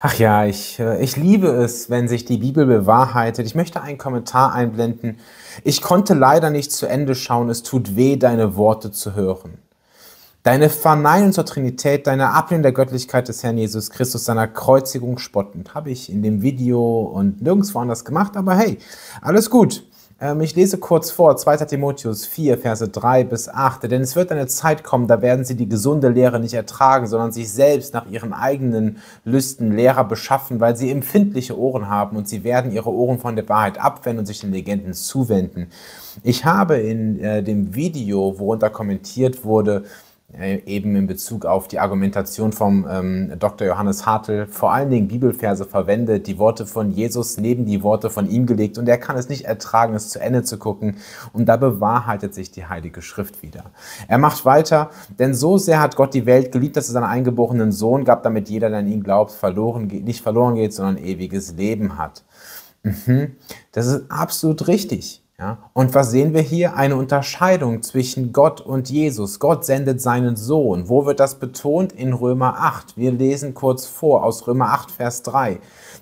Ach ja, ich, äh, ich liebe es, wenn sich die Bibel bewahrheitet. Ich möchte einen Kommentar einblenden. Ich konnte leider nicht zu Ende schauen. Es tut weh, deine Worte zu hören. Deine Verneinung zur Trinität, deine Ablehnung der Göttlichkeit des Herrn Jesus Christus, seiner Kreuzigung spottend, habe ich in dem Video und nirgendwo anders gemacht. Aber hey, alles gut. Ähm, ich lese kurz vor, 2. Timotheus 4, Verse 3 bis 8. Denn es wird eine Zeit kommen, da werden sie die gesunde Lehre nicht ertragen, sondern sich selbst nach ihren eigenen Lüsten Lehrer beschaffen, weil sie empfindliche Ohren haben und sie werden ihre Ohren von der Wahrheit abwenden und sich den Legenden zuwenden. Ich habe in äh, dem Video, worunter kommentiert wurde, eben in Bezug auf die Argumentation vom ähm, Dr. Johannes Hartl vor allen Dingen Bibelverse verwendet, die Worte von Jesus neben die Worte von ihm gelegt und er kann es nicht ertragen, es zu Ende zu gucken und da bewahrheitet sich die Heilige Schrift wieder. Er macht weiter, denn so sehr hat Gott die Welt geliebt, dass er seinen eingeborenen Sohn gab, damit jeder, der an ihn glaubt, verloren, nicht verloren geht, sondern ewiges Leben hat. Mhm. Das ist absolut richtig. Ja? Und was sehen wir hier? Eine Unterscheidung zwischen Gott und Jesus. Gott sendet seinen Sohn. Wo wird das betont? In Römer 8. Wir lesen kurz vor aus Römer 8, Vers 3.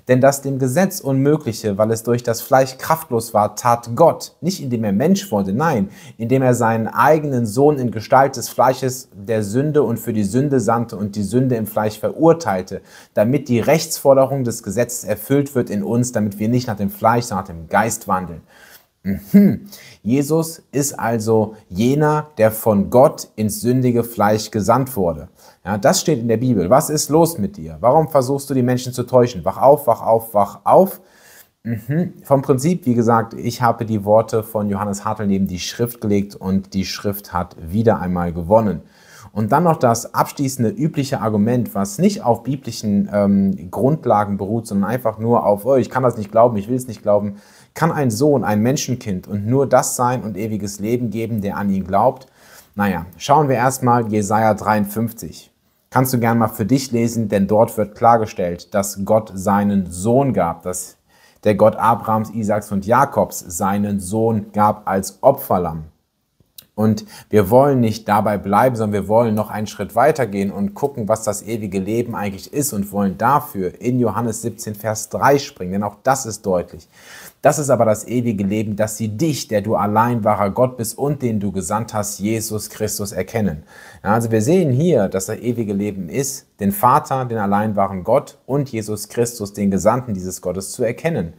Denn das dem Gesetz Unmögliche, weil es durch das Fleisch kraftlos war, tat Gott, nicht indem er Mensch wurde, nein, indem er seinen eigenen Sohn in Gestalt des Fleisches der Sünde und für die Sünde sandte und die Sünde im Fleisch verurteilte, damit die Rechtsforderung des Gesetzes erfüllt wird in uns, damit wir nicht nach dem Fleisch, sondern nach dem Geist wandeln. Mhm. Jesus ist also jener, der von Gott ins sündige Fleisch gesandt wurde. Ja, das steht in der Bibel. Was ist los mit dir? Warum versuchst du die Menschen zu täuschen? Wach auf, wach auf, wach auf. Mhm. Vom Prinzip, wie gesagt, ich habe die Worte von Johannes Hartl neben die Schrift gelegt und die Schrift hat wieder einmal gewonnen. Und dann noch das abschließende übliche Argument, was nicht auf biblischen ähm, Grundlagen beruht, sondern einfach nur auf, oh, ich kann das nicht glauben, ich will es nicht glauben, kann ein Sohn, ein Menschenkind und nur das sein und ewiges Leben geben, der an ihn glaubt? Naja, schauen wir erstmal Jesaja 53. Kannst du gern mal für dich lesen, denn dort wird klargestellt, dass Gott seinen Sohn gab, dass der Gott Abrahams, Isaaks und Jakobs seinen Sohn gab als Opferlamm. Und wir wollen nicht dabei bleiben, sondern wir wollen noch einen Schritt weitergehen und gucken, was das ewige Leben eigentlich ist und wollen dafür in Johannes 17, Vers 3 springen, denn auch das ist deutlich. Das ist aber das ewige Leben, dass sie dich, der du allein wahrer Gott bist und den du gesandt hast, Jesus Christus, erkennen. also wir sehen hier, dass das ewige Leben ist, den Vater, den allein wahren Gott und Jesus Christus, den Gesandten dieses Gottes zu erkennen.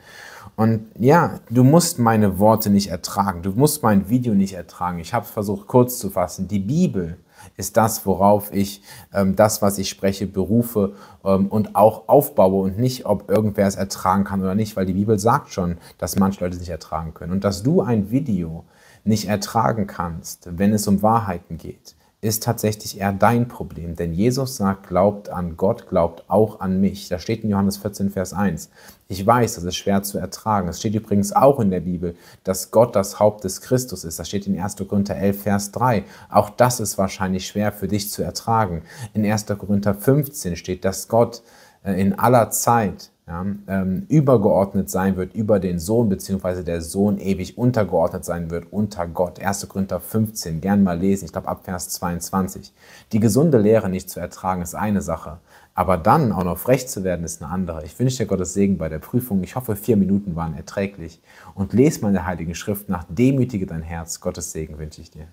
Und ja, du musst meine Worte nicht ertragen, du musst mein Video nicht ertragen. Ich habe versucht kurz zu fassen. Die Bibel ist das, worauf ich ähm, das, was ich spreche, berufe ähm, und auch aufbaue und nicht, ob irgendwer es ertragen kann oder nicht, weil die Bibel sagt schon, dass manche Leute es nicht ertragen können. Und dass du ein Video nicht ertragen kannst, wenn es um Wahrheiten geht, ist tatsächlich eher dein Problem. Denn Jesus sagt, glaubt an Gott, glaubt auch an mich. Das steht in Johannes 14, Vers 1. Ich weiß, das ist schwer zu ertragen. Es steht übrigens auch in der Bibel, dass Gott das Haupt des Christus ist. Das steht in 1. Korinther 11, Vers 3. Auch das ist wahrscheinlich schwer für dich zu ertragen. In 1. Korinther 15 steht, dass Gott äh, in aller Zeit ja, ähm, übergeordnet sein wird über den Sohn, beziehungsweise der Sohn ewig untergeordnet sein wird unter Gott. 1. Korinther 15, gern mal lesen, ich glaube ab Vers 22. Die gesunde Lehre nicht zu ertragen ist eine Sache, aber dann auch noch frech zu werden ist eine andere. Ich wünsche dir Gottes Segen bei der Prüfung. Ich hoffe, vier Minuten waren erträglich. Und lese mal in der Heiligen Schrift nach, demütige dein Herz. Gottes Segen wünsche ich dir.